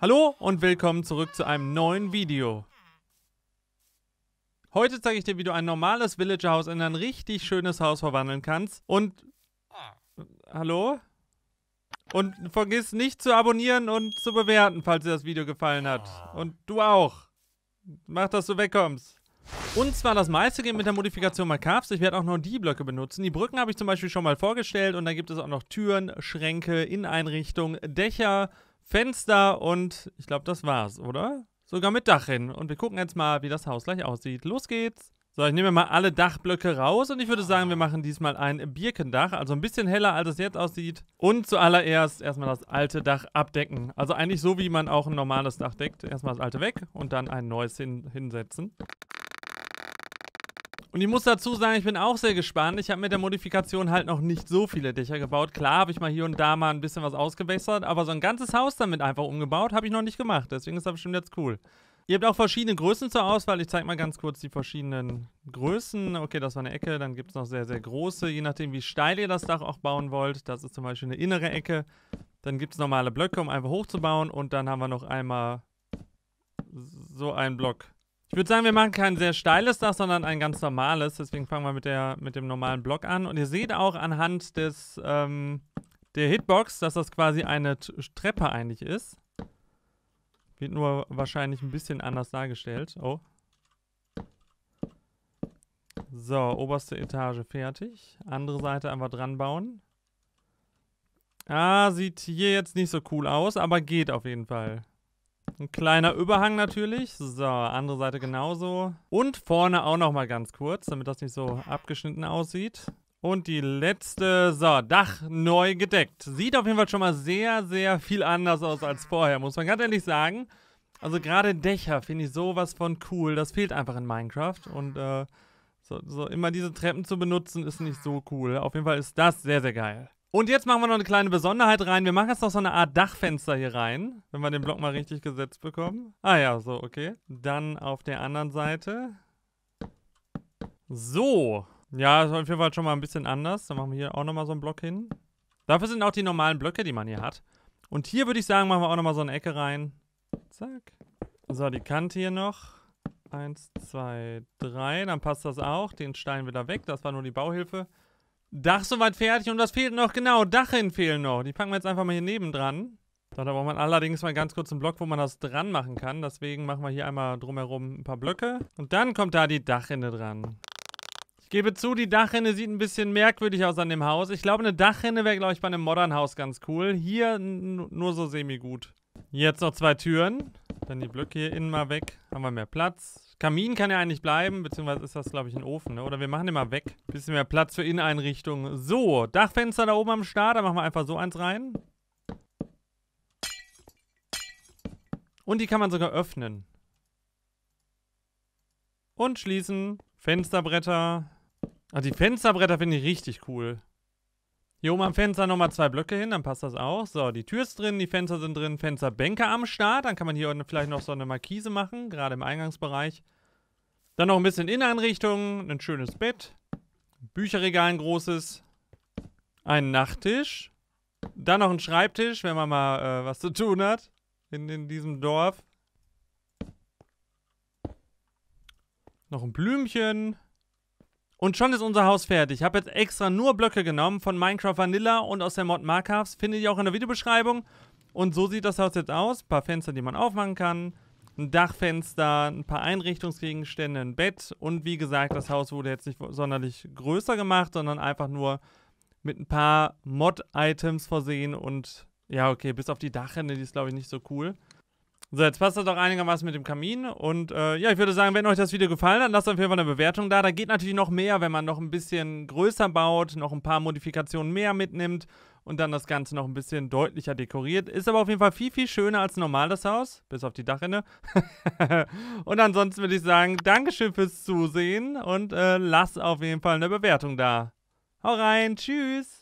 Hallo und willkommen zurück zu einem neuen Video. Heute zeige ich dir, wie du ein normales Villagerhaus in ein richtig schönes Haus verwandeln kannst. Und... Hallo? Und vergiss nicht zu abonnieren und zu bewerten, falls dir das Video gefallen hat. Und du auch. Mach, dass du wegkommst. Und zwar das meiste geht mit der Modifikation Macabs. Ich werde auch noch die Blöcke benutzen. Die Brücken habe ich zum Beispiel schon mal vorgestellt und da gibt es auch noch Türen, Schränke, Inneneinrichtungen, Dächer, Fenster und ich glaube, das war's, oder? Sogar mit Dach hin. Und wir gucken jetzt mal, wie das Haus gleich aussieht. Los geht's! So, ich nehme mal alle Dachblöcke raus und ich würde sagen, wir machen diesmal ein Birkendach, also ein bisschen heller, als es jetzt aussieht. Und zuallererst erstmal das alte Dach abdecken. Also eigentlich so, wie man auch ein normales Dach deckt. Erstmal das alte weg und dann ein neues hin hinsetzen. Und ich muss dazu sagen, ich bin auch sehr gespannt. Ich habe mit der Modifikation halt noch nicht so viele Dächer gebaut. Klar habe ich mal hier und da mal ein bisschen was ausgebessert, aber so ein ganzes Haus damit einfach umgebaut habe ich noch nicht gemacht. Deswegen ist das bestimmt jetzt cool. Ihr habt auch verschiedene Größen zur Auswahl. Ich zeige mal ganz kurz die verschiedenen Größen. Okay, das war eine Ecke. Dann gibt es noch sehr, sehr große. Je nachdem, wie steil ihr das Dach auch bauen wollt. Das ist zum Beispiel eine innere Ecke. Dann gibt es normale Blöcke, um einfach hochzubauen. Und dann haben wir noch einmal so einen Block ich würde sagen, wir machen kein sehr steiles Dach, sondern ein ganz normales. Deswegen fangen wir mit, der, mit dem normalen Block an. Und ihr seht auch anhand des, ähm, der Hitbox, dass das quasi eine Treppe eigentlich ist. Wird nur wahrscheinlich ein bisschen anders dargestellt. Oh. So, oberste Etage fertig. Andere Seite einfach dran bauen. Ah, sieht hier jetzt nicht so cool aus, aber geht auf jeden Fall. Ein kleiner Überhang natürlich. So, andere Seite genauso. Und vorne auch nochmal ganz kurz, damit das nicht so abgeschnitten aussieht. Und die letzte, so, Dach neu gedeckt. Sieht auf jeden Fall schon mal sehr, sehr viel anders aus als vorher, muss man ganz ehrlich sagen. Also gerade Dächer finde ich sowas von cool. Das fehlt einfach in Minecraft. Und äh, so, so immer diese Treppen zu benutzen, ist nicht so cool. Auf jeden Fall ist das sehr, sehr geil. Und jetzt machen wir noch eine kleine Besonderheit rein. Wir machen jetzt noch so eine Art Dachfenster hier rein, wenn wir den Block mal richtig gesetzt bekommen. Ah ja, so, okay. Dann auf der anderen Seite. So. Ja, ist auf jeden Fall schon mal ein bisschen anders. Dann machen wir hier auch nochmal so einen Block hin. Dafür sind auch die normalen Blöcke, die man hier hat. Und hier würde ich sagen, machen wir auch nochmal so eine Ecke rein. Zack. So, die Kante hier noch. Eins, zwei, drei. Dann passt das auch. Den Stein wieder weg. Das war nur die Bauhilfe. Dach soweit fertig und was fehlt noch? Genau, Dachrinnen fehlen noch. Die packen wir jetzt einfach mal hier neben dran. da braucht man allerdings mal ganz kurz einen Block, wo man das dran machen kann. Deswegen machen wir hier einmal drumherum ein paar Blöcke. Und dann kommt da die Dachrinne dran. Ich gebe zu, die Dachrinne sieht ein bisschen merkwürdig aus an dem Haus. Ich glaube, eine Dachrinne wäre, glaube ich, bei einem modernen haus ganz cool. Hier nur so semi-gut. Jetzt noch zwei Türen. Dann die Blöcke hier innen mal weg. Haben wir mehr Platz. Kamin kann ja eigentlich bleiben, beziehungsweise ist das, glaube ich, ein Ofen, ne? Oder wir machen den mal weg. Bisschen mehr Platz für Inneneinrichtungen. So, Dachfenster da oben am Start. Da machen wir einfach so eins rein. Und die kann man sogar öffnen. Und schließen. Fensterbretter. Ach, die Fensterbretter finde ich richtig cool. Hier oben am Fenster nochmal zwei Blöcke hin, dann passt das auch. So, die Tür ist drin, die Fenster sind drin, Fensterbänke am Start. Dann kann man hier vielleicht noch so eine Markise machen, gerade im Eingangsbereich. Dann noch ein bisschen Inneneinrichtung, ein schönes Bett, Bücherregal ein großes, ein Nachttisch, dann noch ein Schreibtisch, wenn man mal äh, was zu tun hat in, in diesem Dorf. Noch ein Blümchen, und schon ist unser Haus fertig. Ich habe jetzt extra nur Blöcke genommen von Minecraft Vanilla und aus der Mod Markhavs. Findet ihr auch in der Videobeschreibung. Und so sieht das Haus jetzt aus. Ein paar Fenster, die man aufmachen kann. Ein Dachfenster, ein paar Einrichtungsgegenstände, ein Bett. Und wie gesagt, das Haus wurde jetzt nicht sonderlich größer gemacht, sondern einfach nur mit ein paar Mod-Items versehen. Und ja, okay, bis auf die Dachrinne, die ist glaube ich nicht so cool. So, jetzt passt das doch einigermaßen mit dem Kamin. Und äh, ja, ich würde sagen, wenn euch das Video gefallen hat, lasst auf jeden Fall eine Bewertung da. Da geht natürlich noch mehr, wenn man noch ein bisschen größer baut, noch ein paar Modifikationen mehr mitnimmt und dann das Ganze noch ein bisschen deutlicher dekoriert. Ist aber auf jeden Fall viel, viel schöner als ein normales Haus, bis auf die Dachrinne. und ansonsten würde ich sagen, Dankeschön fürs Zusehen und äh, lasst auf jeden Fall eine Bewertung da. Hau rein, tschüss!